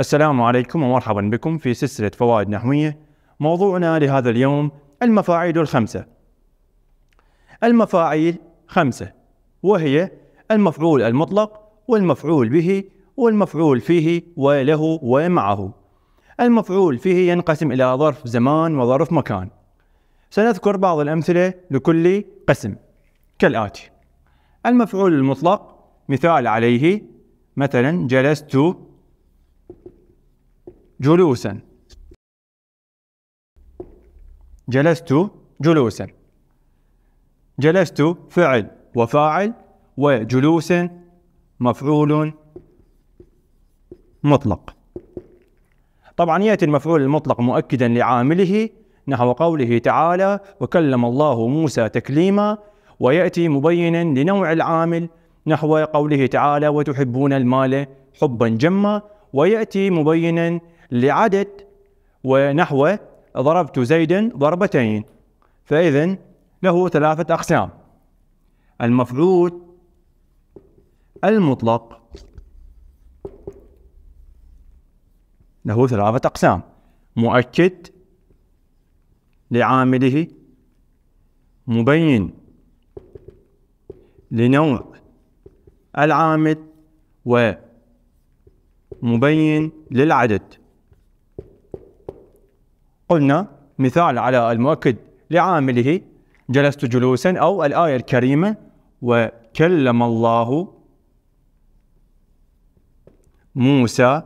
السلام عليكم ومرحبا بكم في سلسلة فوائد نحوية موضوعنا لهذا اليوم المفاعيل الخمسة المفاعيل خمسة وهي المفعول المطلق والمفعول به والمفعول فيه وله ومعه المفعول فيه ينقسم إلى ظرف زمان وظرف مكان سنذكر بعض الأمثلة لكل قسم كالآتي المفعول المطلق مثال عليه مثلا جلست جلوسا جلست جلوسا جلست فعل وفاعل وجلوس مفعول مطلق طبعا يأتي المفعول المطلق مؤكدا لعامله نحو قوله تعالى وكلم الله موسى تكليما ويأتي مبينا لنوع العامل نحو قوله تعالى وتحبون المال حبا جما ويأتي مبينا لعدد ونحوه ضربت زيدا ضربتين فإذا له ثلاثة أقسام المفعول المطلق له ثلاثة أقسام مؤكد لعامله مبين لنوع العامل ومبين للعدد قلنا مثال على المؤكد لعامله جلست جلوسا أو الآية الكريمة وكلم الله موسى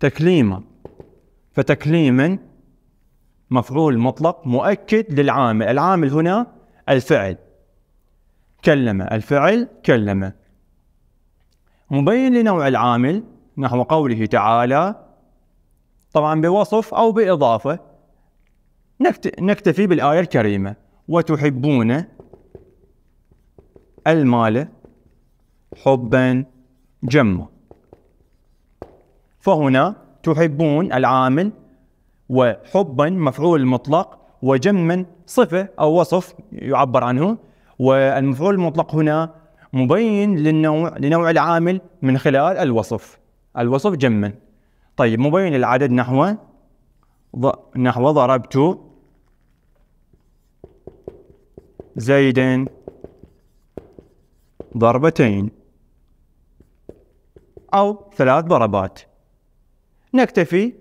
تكليما فتكليما مفعول مطلق مؤكد للعامل العامل هنا الفعل كلم الفعل كلم مبين لنوع العامل نحو قوله تعالى طبعا بوصف أو بإضافة نكتفي بالآية الكريمة وتحبون المال حبا جما فهنا تحبون العامل وحبا مفعول مطلق وجما صفة أو وصف يعبر عنه والمفعول المطلق هنا مبين للنوع لنوع العامل من خلال الوصف الوصف جما طيب مبين العدد نحو نحو ضربت زيدا ضربتين أو ثلاث ضربات نكتفي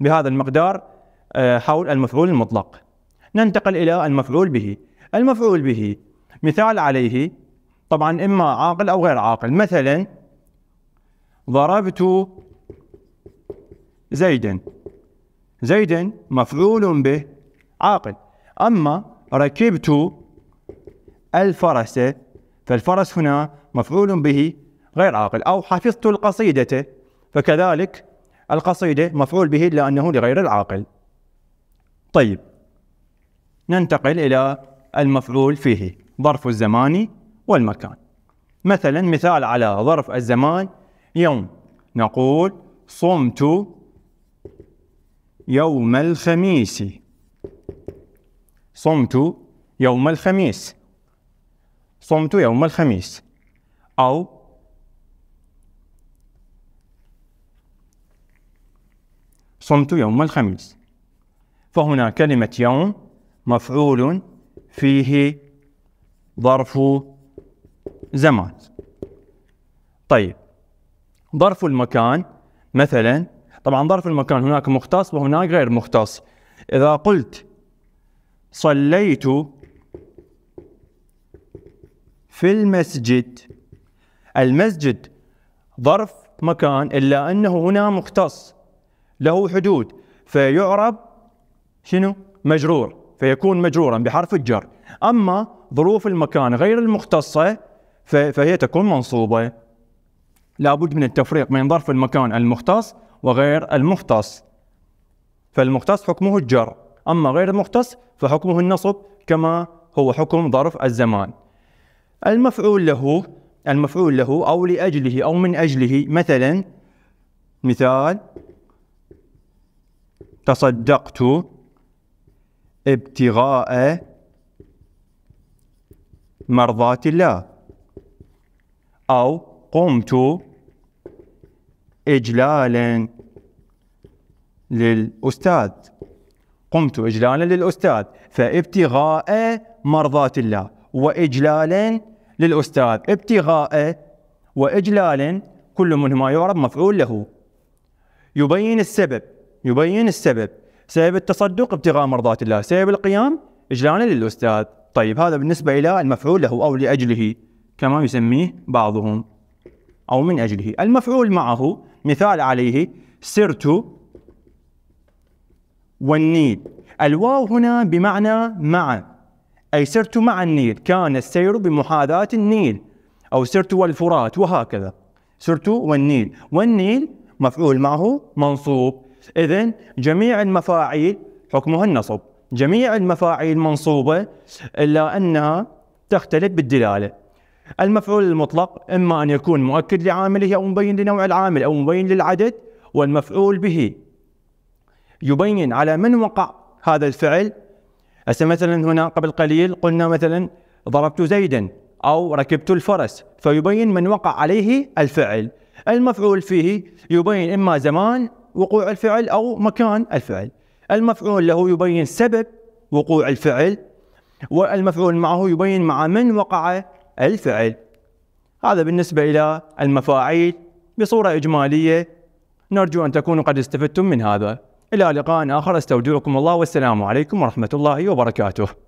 بهذا المقدار آه، حول المفعول المطلق ننتقل إلى المفعول به المفعول به مثال عليه طبعا إما عاقل أو غير عاقل مثلا ضربت زيدا زيدا مفعول به عاقل أما ركبت الفرس فالفرس هنا مفعول به غير عاقل أو حفظت القصيدة فكذلك القصيدة مفعول به لأنه لغير العاقل طيب ننتقل إلى المفعول فيه ظرف الزمان والمكان مثلا مثال على ظرف الزمان يوم نقول صمت يوم الخميس صمت يوم الخميس صمت يوم الخميس أو صمت يوم الخميس فهنا كلمة يوم مفعول فيه ظرف زمان طيب ظرف المكان مثلا طبعا ظرف المكان هناك مختص وهناك غير مختص إذا قلت صليت في المسجد المسجد ظرف مكان إلا أنه هنا مختص له حدود فيعرب شنو مجرور فيكون مجرورا بحرف الجر أما ظروف المكان غير المختصة فهي تكون منصوبة لابد من التفريق بين ظرف المكان المختص وغير المختص فالمختص حكمه الجر أما غير المختص فحكمه النصب كما هو حكم ظرف الزمان المفعول له المفعول له أو لأجله أو من أجله مثلا مثال تصدقت ابتغاء مرضاة الله أو قمت إجلالا للأستاذ قمت إجلالا للأستاذ فابتغاء مرضاة الله وإجلالا للأستاذ ابتغاء وإجلالا كل منهما يعرب مفعول له يبين السبب يبين السبب سبب التصدق ابتغاء مرضاة الله سبب القيام إجلالا للأستاذ طيب هذا بالنسبة إلى المفعول له أو لأجله كما يسميه بعضهم أو من أجله المفعول معه مثال عليه سرت والنيل الواو هنا بمعنى مع أي سرت مع النيل كان السير بمحاذاة النيل أو سرت والفرات وهكذا سرت والنيل والنيل مفعول معه منصوب إذا جميع المفاعيل حكمها النصب جميع المفاعيل منصوبة إلا أنها تختلف بالدلالة المفعول المطلق إما أن يكون مؤكد لعامله أو مبين لنوع العامل أو مبين للعدد والمفعول به يبين على من وقع هذا الفعل هسه مثلا هنا قبل قليل قلنا مثلا ضربت زيدا أو ركبت الفرس فيبين من وقع عليه الفعل المفعول فيه يبين إما زمان وقوع الفعل أو مكان الفعل المفعول له يبين سبب وقوع الفعل والمفعول معه يبين مع من وقع الفعل هذا بالنسبة إلى المفاعيل بصورة إجمالية نرجو أن تكونوا قد استفدتم من هذا إلى لقاء آخر أستودعكم الله والسلام عليكم ورحمة الله وبركاته